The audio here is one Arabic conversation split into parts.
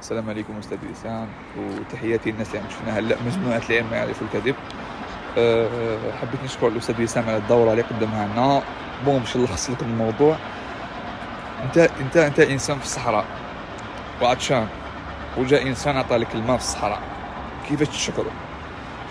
السلام عليكم استاذ وسام وتحياتي للناس اللي شفناها هلا مجموعه العلم ما يعرفوا الكذب أه، حبيت نشكر الاستاذ وسام على الدوره اللي قدمها لنا بون باش نلخص لكم الموضوع انت انت انت انسان في الصحراء وعطشان وجاء انسان عطى لك الماء في الصحراء كيف تشكره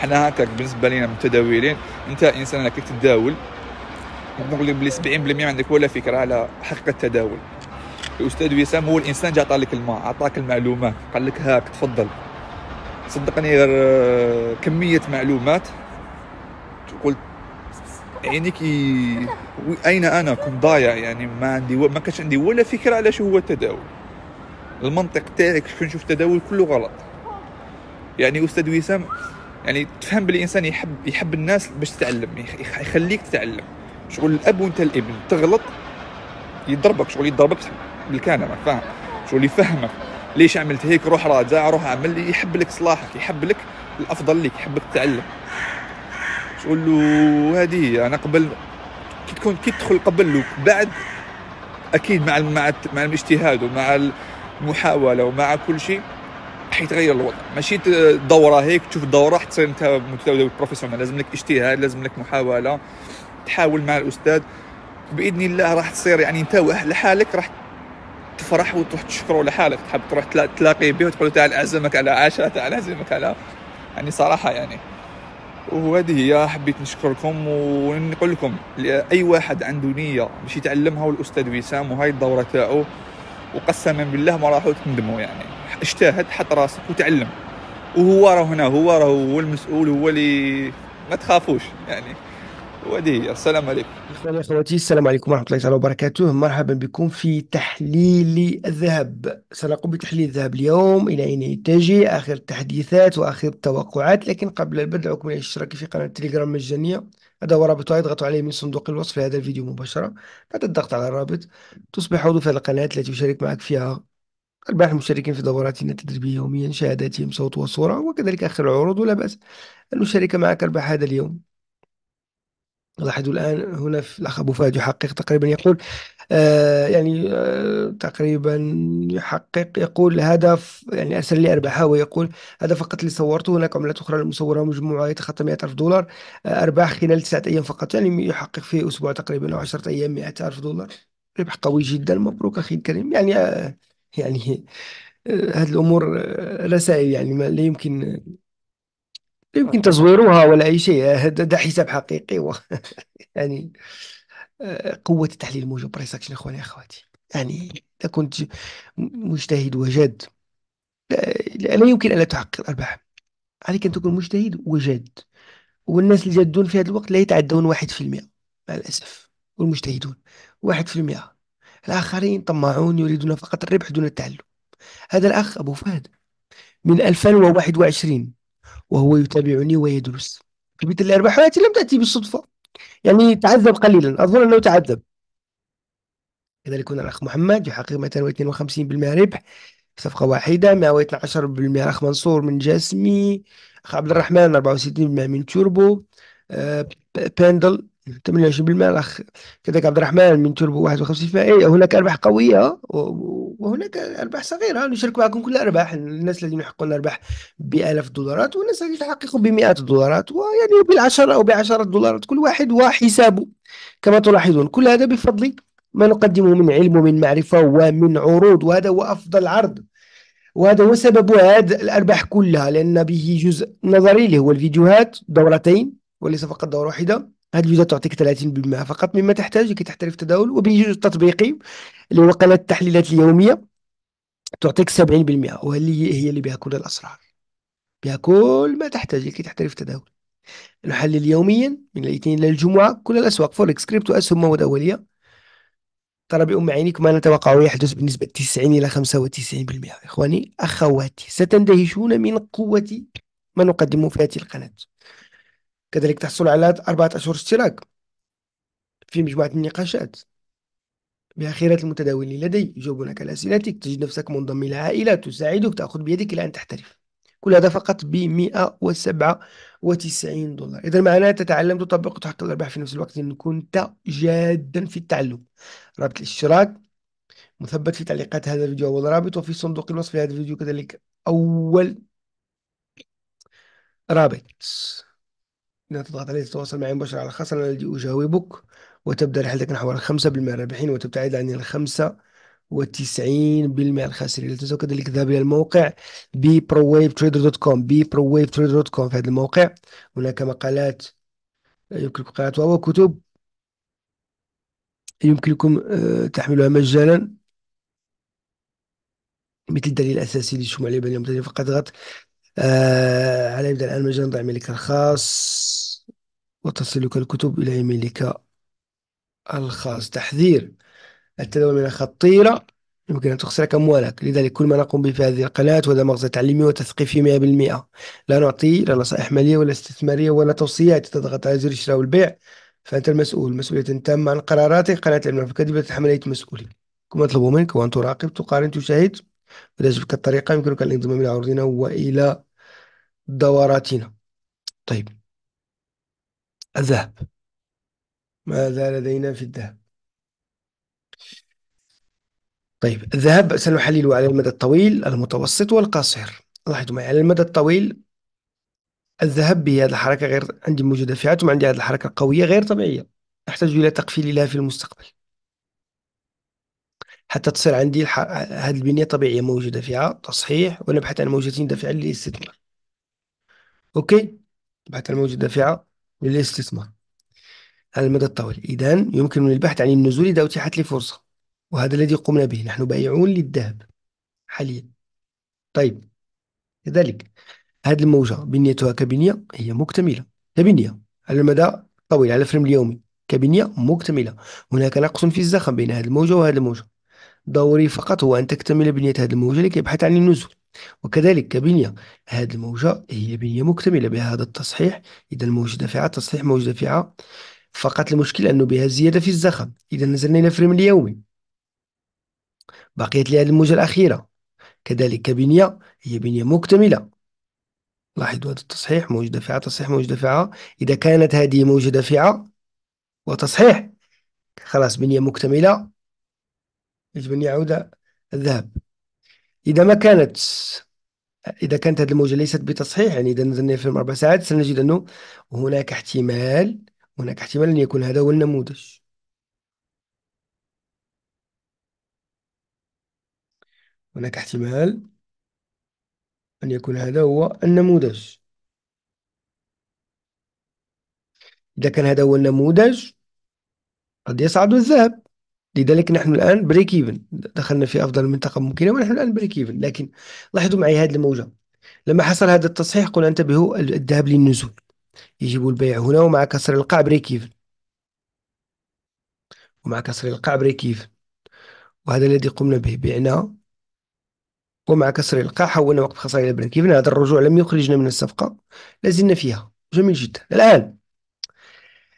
حنا هكاك بالنسبه لينا متداولين انت انسان راك تداول نقول لك بلي 70% ما عندك ولا فكره على حق التداول الاستاذ وسام هو الانسان جاء عطاك الماء عطاك المعلومات قال لك هاك تفضل صدقني غير آه، كميه معلومات قلت عينيك كي اين انا كنت ضايع يعني ما عندي و... ما كانش عندي ولا فكره على شو هو التداول المنطق تاعك كنشوف نشوف التداول كله غلط يعني استاذ وسام يعني تفهم بلي الانسان يحب يحب الناس باش تتعلم يخليك تتعلم شغل الاب وانت الابن تغلط يضربك شغل يضربك بالكنبه فاهم اللي يفهمك ليش عملت هيك روح راجع روح اعمل لي يحب لك صلاحك يحب لك الافضل لك يحبك تتعلم تقول له هذه انا قبل كي تكون كي تدخل قبل وبعد اكيد مع مع مع الاجتهاد ومع المحاوله ومع كل شيء حيتغير الوضع ماشي دوره هيك تشوف دوره حتى انت متداول بروفيسيونال لازم لك اجتهاد لازم لك محاوله تحاول مع الاستاذ باذن الله راح تصير يعني انت لحالك راح تفرح وتروح تشكره لحالك تحب تروح تلاقي به وتقول تعال اعزمك على عشاء تعال اعزمك على يعني صراحه يعني وهذه هي حبيت نشكركم ونقول لكم اي واحد عنده نيه باش يتعلمها والاستاذ وسام وهاي الدوره تاعو وقسما بالله ما راحوا تندموا يعني اجتهد حط راسك وتعلم وهو راه هنا هو راه هو المسؤول هو اللي ما تخافوش يعني وهذه هي السلام عليكم اخواني اخواتي السلام عليكم ورحمه الله تعالى وبركاته مرحبا بكم في تحليل الذهب سنقوم بتحليل الذهب اليوم الى اين يتجه اخر التحديثات واخر التوقعات لكن قبل البدء عليكم الاشتراك في قناه التليجرام مجانيه هذا هو رابطها اضغطوا عليه من صندوق الوصف لهذا الفيديو مباشره بعد الضغط على الرابط تصبح عضو في القناه التي يشارك معك فيها أرباح المشاركين في دوراتنا التدريبية يوميا شهاداتهم صوت وصورة وكذلك آخر العروض ولا بأس أن نشارك معك أرباح هذا اليوم لاحظوا الآن هنا في الأخ أبو فهد يحقق تقريبا يقول آه يعني آه تقريبا يحقق يقول هذا يعني أرسل لي أرباحها ويقول هذا فقط اللي صورته هناك عملات أخرى المصورة مجموعة يتخطى 100000 دولار آه أرباح خلال تسعة أيام فقط يعني يحقق في أسبوع تقريبا أو 10 أيام 100000 دولار ربح قوي جدا مبروك أخي الكريم يعني آه، يعني آه، هذه الأمور آه، رسائل يعني ما لا يمكن لا يمكن آه. تزويرها ولا أي شيء آه، هذا حساب حقيقي و... يعني آه، قوة تحليل الموج بريس أكشن إخواني أخواتي يعني إذا كنت مجتهد وجاد لا, لا يمكن ألا تحقق الأرباح عليك أن تكون مجتهد وجاد والناس الجادون في هذا الوقت لا يتعدون 1% مع الأسف والمجتهدون 1% الآخرين طماعون يريدون فقط الربح دون التعلم هذا الأخ أبو فهد من 2021 وهو يتابعني ويدرس كمية الأرباح والتي لم تأتي بالصدفة يعني تعذب قليلا أظن أنه تعذب كذلك هنا الأخ محمد يحقق 252% ربح صفقة واحدة 112% الأخ منصور من جاسمي أخ عبد الرحمن 64% من توربو آه، باندل 28% الاخ كذلك عبد الرحمن من توربو 51% فاي هناك أرباح قوية أه، وهناك أرباح صغيرة نشارك معكم كل الأرباح الناس الذين يحققون الارباح بآلاف الدولارات والناس التي تحقق بمئات الدولارات ويعني بالعشرة أو بعشرات دولارات كل واحد وحسابه كما تلاحظون كل هذا بفضل ما نقدمه من علم ومن معرفة ومن عروض وهذا هو أفضل عرض وهذا هو سبب هذه الأرباح كلها لأن به جزء نظري اللي هو الفيديوهات دورتين وليس فقط دورة واحدة الفيزا تعطيك 30% فقط مما تحتاج لكي تحترف التداول وبجوج التطبيقي اللي هو قناة التحليلات اليومية تعطيك 70% وهي هي اللي بها كل الأسرار بها كل ما تحتاج لكي تحترف التداول نحلل يوميا من الاثنين إلى الجمعة كل الأسواق فوركس كريبتو أسهم مواد أولية ترى بأم عينيك ما نتوقعه يحدث بنسبة 90 إلى 95% إخواني أخواتي ستندهشون من قوة ما نقدمه في هذه القناة كذلك تحصل على أربعة أشهر اشتراك في مجموعة النقاشات بأخيرات المتداولين لدي يجاوبونك على أسئلتك تجد نفسك منضم إلى عائلة تساعدك تأخذ بيدك إلى أن تحترف كل هذا فقط ب 197 دولار إذا معناها تتعلم تطبق وتحقق الأرباح في نفس الوقت إن كنت جادا في التعلم رابط الاشتراك مثبت في تعليقات هذا الفيديو أول رابط وفي صندوق الوصف لهذا الفيديو كذلك أول رابط لا تضغط عليه تتواصل معي مباشرة على خاصه أنا الذي أجاوبك وتبدأ رحلتك نحو الخمسة بالمئة الرابحين وتبتعد عن الخمسة وتسعين بالمئة الخاسرين لا تنسوا كذلك الذهاب إلى الموقع دوت كوم في هذا الموقع هناك مقالات يمكنكم قراءتها وكتب يمكنكم آه، تحملها مجانا مثل الدليل الأساسي لشمع بين فقط ضغط على يبدأ آه، الآن مجانا ضع ملك الخاص وتصلك الكتب إلى إيميلك الخاص تحذير التداول من خطيرة يمكن أن تخسرك أموالك لذلك كل ما نقوم به في هذه القناة هو مغزى تعليمي وتثقيفي 100% لا نعطي لا نصائح مالية ولا استثمارية ولا توصيات تضغط على زر الشراء والبيع فأنت المسؤول مسؤولية تامة عن قراراتك قناة المعرفة الكاذبة تتحمل مسؤولية كما أطلب منك هو أن تراقب تقارن تشاهد وتجد الطريقة يمكنك الانضمام إلى عروضنا وإلى دوراتنا طيب الذهب ماذا لدينا في الذهب طيب الذهب سنحلله على المدى الطويل المتوسط والقصير لاحظوا معي على المدى الطويل الذهب بهذه الحركة غير عندي موجودة في عاتم عندي هذه الحركة قوية غير طبيعية أحتاج إلى تقفيل لها في المستقبل حتى تصير عندي الح... هذه البنية طبيعية موجودة فيها تصحيح ونبحث عن موجة دافعة للاستثمار أوكي نبحث عن موجة دافعة للاستثمار على المدى الطويل إذا يمكن من البحث عن النزول إذا أتيحت لي فرصة وهذا الذي قمنا به نحن بائعون للذهب حاليا طيب كذلك هذه الموجة بنيتها كبنية هي مكتملة كبنية على المدى الطويل على الفريم اليومي كبنية مكتملة هناك نقص في الزخم بين هذه الموجة وهذه الموجة دوري فقط هو أن تكتمل بنية هذه الموجة لكي يبحث عن النزول وكذلك كبنية هذه الموجة هي بنية مكتملة بهذا التصحيح إذا الموجة دافعة تصحيح موجة دافعة فقط المشكل أنه بها زيادة في الزخم إذا نزلنا إلى فريم اليومي بقيت لي هذه الموجة الأخيرة كذلك كبنية هي بنية مكتملة لاحظوا هذا التصحيح موجة دافعة تصحيح موجة دافعة إذا كانت هذه موجة دافعة وتصحيح خلاص بنية مكتملة يجب أن يعود الذهب إذا ما كانت إذا كانت هذه الموجة ليست بتصحيح يعني إذا نزلنا في أربع ساعات سنجد أنه هناك احتمال هناك احتمال أن يكون هذا هو النموذج هناك احتمال أن يكون هذا هو النموذج إذا كان هذا هو النموذج قد يصعد الذهب لذلك نحن الآن بريك إيفن دخلنا في أفضل منطقة ممكنة ونحن الآن بريك إيفن لكن لاحظوا معي هذه الموجة لما حصل هذا التصحيح قلنا انتبهوا الذهب للنزول يجب البيع هنا ومع كسر القاع بريك إيفن ومع كسر القاع بريك إيفن وهذا الذي قمنا به بعنا ومع كسر القاع حولنا وقت خسارة إلى بريك إيفن هذا الرجوع لم يخرجنا من الصفقة لازلنا فيها جميل جدا الآن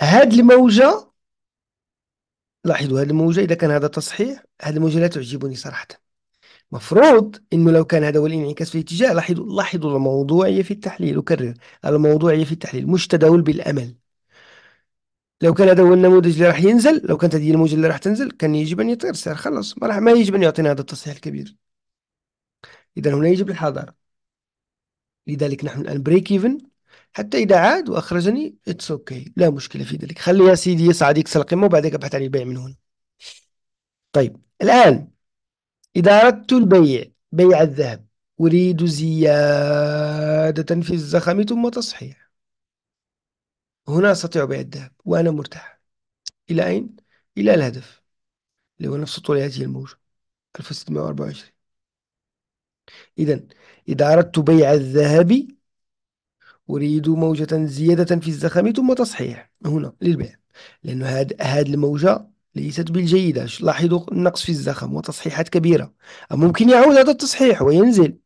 هذه الموجة لاحظوا هذه الموجة إذا كان هذا تصحيح هذه الموجة لا تعجبني صراحة مفروض انه لو كان هذا هو الانعكاس في الاتجاه لاحظوا لاحظوا الموضوعيه في التحليل اكرر الموضوعيه في التحليل مش تداول بالامل لو كان هذا هو النموذج اللي راح ينزل لو كانت هذه الموجه اللي راح تنزل كان يجب ان يطير السعر خلص ما راح ما يجب ان يعطينا هذا التصحيح الكبير اذا هنا يجب الحذر لذلك نحن الان بريك ايفن حتى إذا عاد وأخرجني اتس اوكي okay. لا مشكلة في ذلك خلي يا سيدي يصعد يكسر القمة وبعدك أبحث عن البيع من هنا طيب الآن إذا أردت البيع بيع الذهب أريد زيادة في الزخم ثم تصحيح هنا أستطيع بيع الذهب وأنا مرتاح إلى أين؟ إلى الهدف اللي هو نفس طول هذه الموجة 1624 إذا إذا أردت بيع الذهب أريد موجة زيادة في الزخم ثم تصحيح هنا للبيع لأن هذه هاد الموجة ليست بالجيدة لاحظوا النقص في الزخم وتصحيحات كبيرة ممكن يعود هذا التصحيح وينزل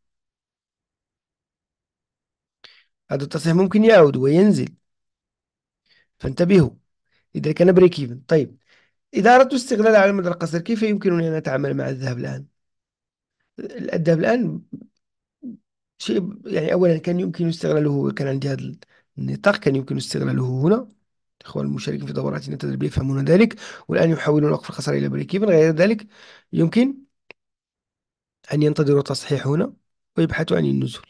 هذا التصحيح ممكن يعود وينزل فانتبهوا إذا كان بريك إيفن طيب إذا أردت استغلال على المدى القصير كيف يمكنني أن أتعامل مع الذهب الآن؟ الذهب الآن شيء يعني أولا كان يمكن استغلاله كان عندي هذا النطاق كان يمكن استغلاله هنا الإخوان المشاركين في دوراتنا التدريبية يفهمون ذلك والآن يحولون وقف الخسارة إلى بريك إيفن غير ذلك يمكن أن ينتظروا تصحيح هنا ويبحثوا عن النزول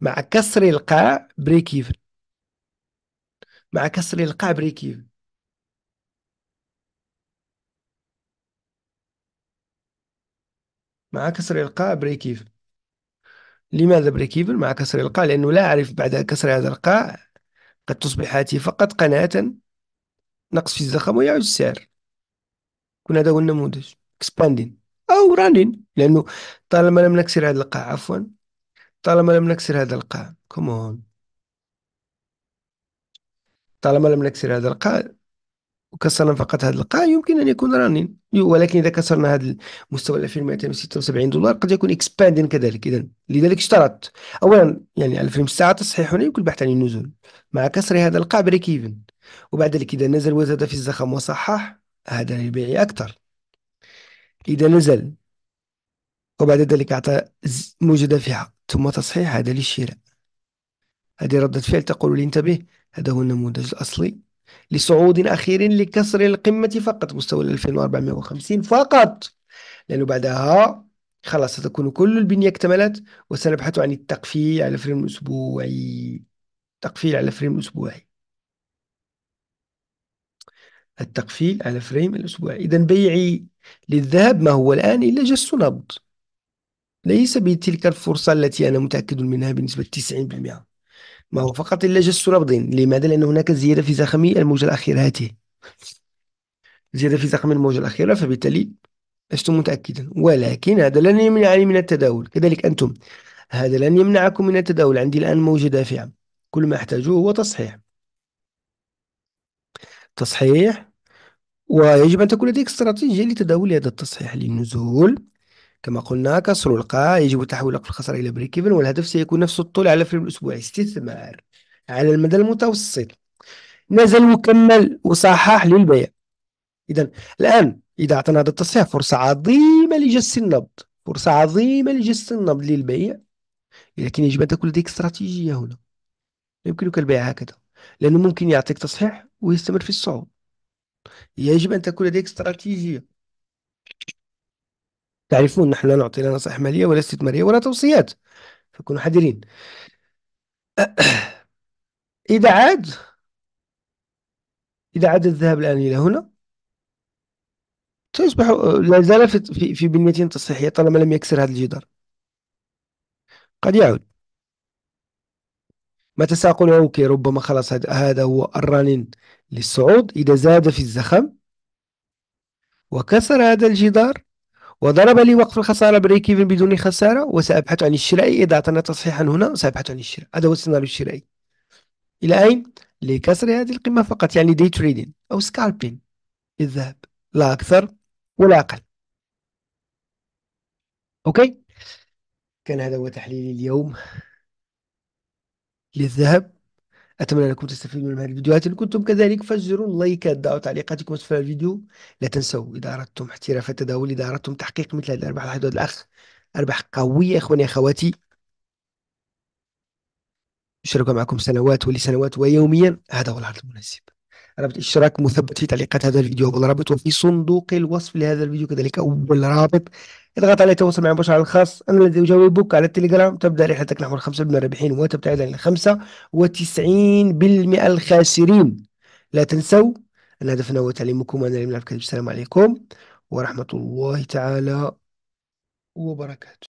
مع كسر القاع بريك إيفن مع كسر القاع بريك إيفن مع كسر القاع بريك إيفن لماذا بريك إيفن مع كسر القاع لأنه لا أعرف بعد كسر هذا القاع قد تصبح هاته فقط قناعة نقص في الزخم ويعود السعر يكون هذا هو النموذج اكسباندين أو رانين لأنه طالما لم نكسر هذا القاع عفوا طالما لم نكسر هذا القاع كومون طالما لم نكسر هذا القاع وكسرنا فقط هذا القاع يمكن ان يكون رانين ولكن اذا كسرنا هذا المستوى 2276 دولار قد يكون اكسباندين كذلك اذا لذلك اشترط اولا يعني 2009 تصحيح هنا يمكن البحث عن النزول مع كسر هذا القاع بريك ايفن وبعد ذلك اذا نزل وزاد في الزخم وصحح هذا للبيع اكثر اذا نزل وبعد ذلك اعطى موجة دافعة ثم تصحيح هذا للشراء هذه ردة فعل تقول لي انتبه هذا هو النموذج الاصلي لصعود أخير لكسر القمة فقط مستوى 2450 فقط لأنه بعدها خلاص ستكون كل البنية اكتملت وسنبحث عن التقفيل على فريم أسبوعي تقفيل على فريم أسبوعي التقفيل على فريم الأسبوعي إذا بيعي للذهب ما هو الآن إلا جس نبض ليس بتلك الفرصة التي أنا متأكد منها بنسبة 90% ما هو فقط إلا جس ربض لماذا؟ لأن هناك زيادة في زخم الموجة الأخيرة هاته زيادة في زخم الموجة الأخيرة فبالتالي لست متأكدا ولكن هذا لن يمنعني من التداول كذلك أنتم هذا لن يمنعكم من التداول عندي الآن موجة دافعة كل ما أحتاجه هو تصحيح تصحيح ويجب أن تكون لديك استراتيجية لتداول هذا التصحيح للنزول كما قلنا كسر القاع يجب تحويل في الخسارة إلى بريك إيفن والهدف سيكون نفس الطول على فريم الأسبوعي استثمار على المدى المتوسط نزل وكمل وصحح للبيع إذا الآن إذا أعطينا هذا التصحيح فرصة عظيمة لجس النبض فرصة عظيمة لجس النبض للبيع لكن يجب أن تكون لديك استراتيجية هنا يمكنك البيع هكذا لأنه ممكن يعطيك تصحيح ويستمر في الصعود يجب أن تكون لديك استراتيجية تعرفون نحن لا نعطي لا نصائح مالية ولا استثمارية ولا توصيات فكونوا حذرين إذا عاد إذا عاد الذهب الآن إلى هنا سيصبح لا زال في, في بنية تصحيحية طالما لم يكسر هذا الجدار قد يعود متى سأقول أوكي ربما خلاص هذا هو الرنين للصعود إذا زاد في الزخم وكسر هذا الجدار وضرب لي وقف الخسارة بريك ايفن بدون خسارة وسأبحث عن الشراء إذا أعطانا تصحيحا هنا سأبحث عن الشراء هذا هو السيناريو الشرائي إلى أين؟ لكسر هذه القمة فقط يعني دي تريدين أو سكالبين الذهب لا أكثر ولا أقل أوكي كان هذا هو تحليلي اليوم للذهب أتمنى أنكم تستفيدوا من هذه الفيديوهات إن كنتم كذلك فجروا لايكات دعوا تعليقاتكم أسفل الفيديو لا تنسوا إذا أردتم احتراف التداول إذا أردتم تحقيق مثل هذه الأرباح لحدود الأخ أرباح قوية إخواني أخواتي أشارك معكم سنوات ولسنوات ويوميا هذا هو العرض المناسب رابط اشتراك مثبت في تعليقات هذا الفيديو والرابط في صندوق الوصف لهذا الفيديو كذلك أول رابط اضغط عليه تواصل معي مباشرة على الخاص أنا الذي أجاوبك على التليجرام تبدأ رحلتك نحو الخمسة من الرابحين وتبتعد عن الخمسة وتسعين بالمئة الخاسرين لا تنسوا أن هدفنا هو تعليمكم وانا الملعب كذب السلام عليكم ورحمة الله تعالى وبركاته